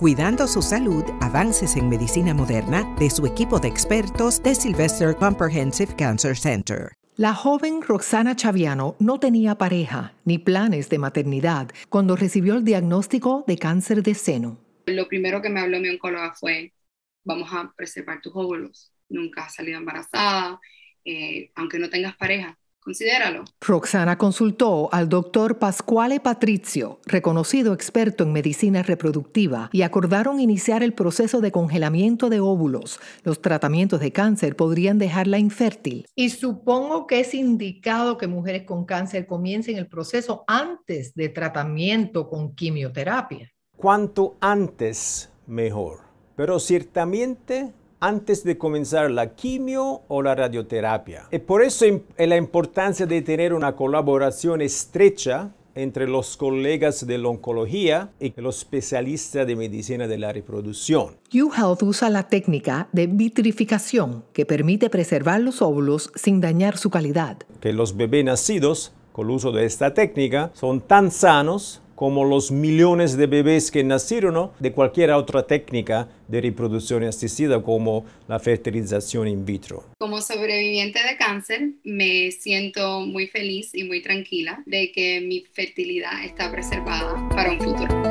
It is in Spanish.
Cuidando su salud, avances en medicina moderna de su equipo de expertos de Sylvester Comprehensive Cancer Center. La joven Roxana Chaviano no tenía pareja ni planes de maternidad cuando recibió el diagnóstico de cáncer de seno. Lo primero que me habló mi oncóloga fue, vamos a preservar tus óvulos. Nunca has salido embarazada, eh, aunque no tengas pareja, Considéralo. Roxana consultó al doctor Pasquale Patrizio, reconocido experto en medicina reproductiva, y acordaron iniciar el proceso de congelamiento de óvulos. Los tratamientos de cáncer podrían dejarla infértil. Y supongo que es indicado que mujeres con cáncer comiencen el proceso antes de tratamiento con quimioterapia. Cuanto antes, mejor. Pero ciertamente antes de comenzar la quimio o la radioterapia. Y eh, por eso es eh, la importancia de tener una colaboración estrecha entre los colegas de la oncología y los especialistas de medicina de la reproducción. UHealth usa la técnica de vitrificación que permite preservar los óvulos sin dañar su calidad. Que los bebés nacidos con el uso de esta técnica son tan sanos como los millones de bebés que nacieron de cualquier otra técnica de reproducción asistida como la fertilización in vitro. Como sobreviviente de cáncer, me siento muy feliz y muy tranquila de que mi fertilidad está preservada para un futuro.